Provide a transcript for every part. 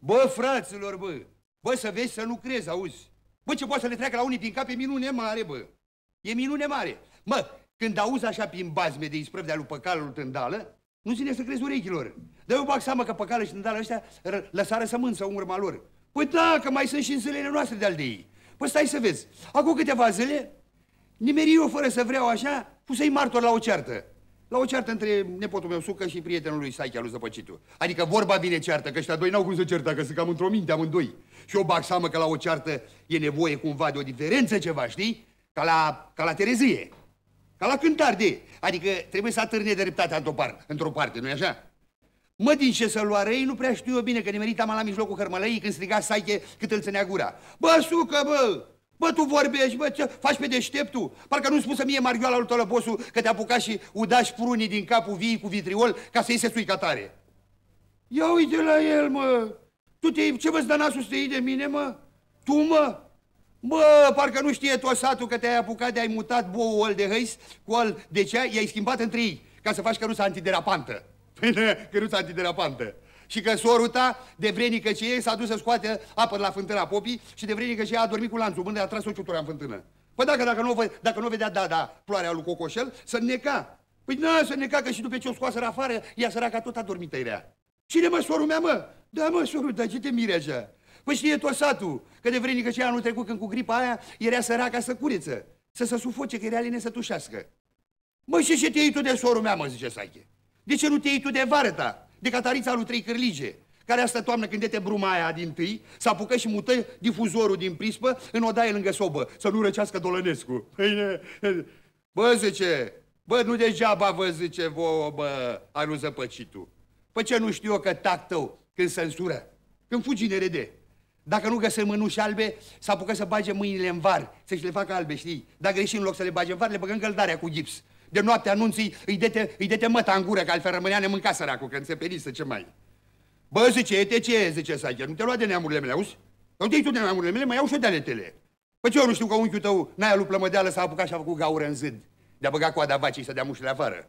Bă, fraților, bă! Bă, să vezi să nu crezi, auzi! Bă, ce poate să le treacă la unii prin cap e minune mare, bă! E minune mare! Mă, când auzi așa prin bazme de isprăv de-a lui lui Tândală, nu ține să crezi urechilor. Dar eu bag seama că Păcală și Tândală ăștia lăsară sămânța urma lor. Păi da, că mai sunt și în zilele noastre de-al de ei. Păi stai să vezi. Acum câteva zile, nimeri eu fără să vreau așa, pusei martor la o ceartă la o ceartă între nepotul meu Sucă și prietenul lui Saichea lui Zăpăcitu. Adică vorba vine ceartă, că ăștia doi n-au cum să certa, că sunt cam într-o minte amândoi. Și o bag seama că la o ceartă e nevoie cumva de o diferență ceva, știi? Ca la, ca la terezie, ca la cântar de. Adică trebuie să atârne dreptatea într-o par, într parte, nu-i așa? Mă, din ce să lua răi, nu prea știu eu bine că nimerit am la mijlocul hărmălăii când striga Saiche cât îl ținea gura. Bă, sucă, bă, Bă, tu vorbești, bă, ce faci pe deșteptul? Parcă nu-mi spusă mie Marioala lui Tolăposul că te-a apucat și udași prunii din capul vii cu vitriol ca să-i se suica tare. Ia uite la el, mă! Tu te ce vă-ți dă nasul să de mine, mă? Tu, mă? Bă, parcă nu știe tot satul că te-ai apucat de-ai mutat boul ăl de hăis cu al de cea, i-ai schimbat între ei ca să faci căruța antiderapantă. Până căruța antiderapantă și că soruta, de vrenică ce e, s-a dus să scoate apă la fântâna popii și de vrenică ce e a dormit cu lanțul, unde a tras o ciutură în fântână. Păi dacă, dacă, nu, dacă nu vedea, da, da, ploarea lui Cocoșel, să neca. Păi na, da, să neca că și după ce o scoasă afară, ea săraca tot a dormit tăirea. Cine mă, sorul mea, mă? Da, mă, sorul, dar ce te mire așa? Păi știe tot satul, că de vrenică ce anul trecut când cu gripa aia era săraca să curiță, să se sufoce, că era line să tușească. Mă, și ce te iei tu de sorul mea, mă, zice Saiche? De ce nu te iei tu de vară ta? de catarița lui Trei Cârlige, care asta toamnă când dete brumaia din tâi, s-a apucat și mută difuzorul din prispă în odaie lângă sobă, să nu răcească Dolănescu. Păi, bă, zice, bă, nu degeaba vă zice vouă, bă, anul zăpăcitul. Păi ce nu știu eu că tac tău când se însură, când fugi în RD. Dacă nu găsim mânuși albe, s-a apucat să bage mâinile în var, să-și le facă albe, știi? dacă greșim în loc să le bage în var, le băgăm căldarea cu gips de noapte anunții, îi dete, îi dete măta în gură, că altfel rămânea nemâncat săracul, că înțepelisă ce mai. Bă, zice, e te ce, zice Sager, nu te lua de neamurile mele, auzi? Nu te tu de neamurile mele, mai iau și de ale tele. Păi ce, eu nu știu că unchiul tău, n-a luat plămădeală, s-a apucat și a făcut gaură în zid, de-a băga coada vacii să dea mușile afară.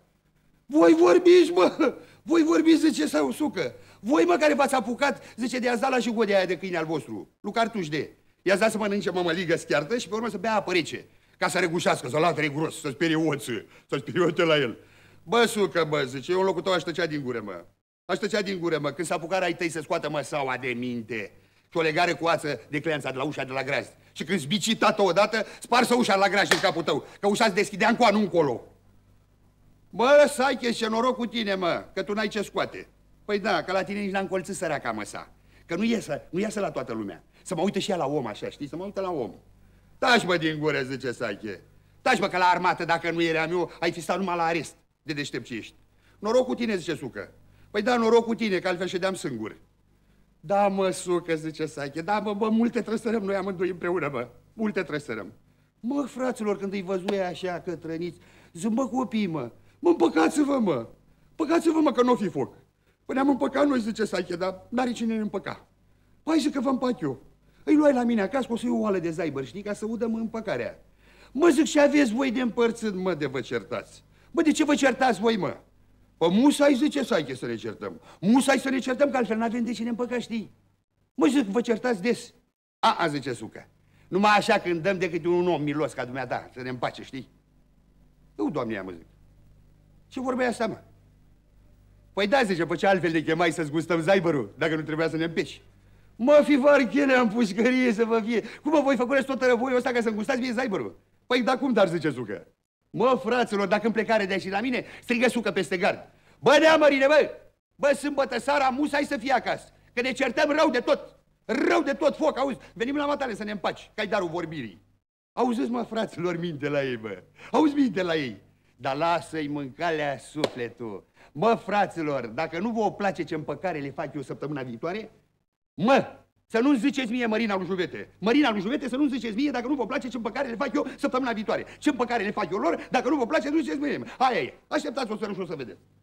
Voi vorbiți, mă! Voi vorbiți, zice, sau sucă! Voi, mă, care v-ați apucat, zice, de la și de aia de câine al vostru, lucartuș de. Ia ați să mănânce mămăligă schiartă și pe urmă să bea apă rece ca să regușească, să-l latre gros, să sperie oțul, să sperie la el. Bă, sucă, bă, zice, eu în locul tău aș tăcea din gură, mă. Aș tăcea din gură, mă, când s-a apucat ai tăi să scoată măsaua de minte și o legare cu ață de cleanța de la ușa de la graz. Și când zbici tata odată, sparsă ușa la graz în capul tău, că ușa se deschidea încoa, nu încolo. Bă, lăsai, ai ce noroc cu tine, mă, că tu n-ai ce scoate. Păi da, că la tine nici n-am colțit săraca măsa. Că nu iasă, nu iasă la toată lumea. Să mă uită și ea la om așa, știi? Să mă uită la om. Taci, mă, din gură, zice Sache. Taci, mă, că la armată, dacă nu eram eu, ai fi stat numai la arest, de deștept ce ești. Noroc cu tine, zice Sucă. Păi da, noroc cu tine, că altfel ședeam singur. Da, mă, Sucă, zice Sache, da, mă, bă, multe trăsărăm noi amândoi împreună, bă. Multe trăsărăm. Mă, fraților, când îi văzui așa că trăniți, mă, copii, mă. Mă, împăcați-vă, mă. Păcați-vă, mă, că nu fi foc. Păi ne-am împăcat noi, zice Sache, dar n-are cine ne împăca. Păi zic că vă împac eu. Îi luai la mine acasă, o să iei o oală de zaibăr, știi, ca să udăm împăcarea. Mă zic și aveți voi de împărțit, mă, de vă certați. Bă, de ce vă certați voi, mă? Pă, musai zice să ai să ne certăm. Musai să ne certăm, că altfel n-avem de cine împăca, știi? Mă zic, vă certați des. A, a, zice suca. Numai așa când dăm decât un om milos ca dumneata, să ne împace, știi? Eu, doamne, am zic. Ce vorbea asta, mă? Păi da, zice, pe ce altfel de chemai să-ți gustăm zaibărul, dacă nu trebuia să ne împeci? Mă fi ne am pușcărie să vă fie. Cum mă voi făcureți tot răvoiul ăsta ca să-mi gustați mie zaibărul? Păi dar cum dar zice zucă? Mă, fraților, dacă în plecare de și la mine, strigă sucă peste gard. Bă, neamărine, bă! Bă, sâmbătă sara musai să fie acasă, că ne certăm rău de tot. Rău de tot, foc, auzi? Venim la matale să ne împaci, că ai darul vorbirii. Auziți, mă, fraților, minte la ei, bă. Auzi minte la ei. Dar lasă-i mâncalea sufletul. Mă, fraților, dacă nu vă place ce împăcare le fac eu săptămâna viitoare, Mă, să nu-mi ziceți mie Marina lui Juvete. Marina lui Juvete să nu-mi ziceți mie dacă nu vă place ce păcare le fac eu săptămâna viitoare. Ce păcare le fac eu lor, dacă nu vă place, nu ziceți mie. Aia e. Așteptați o să și o să vedeți.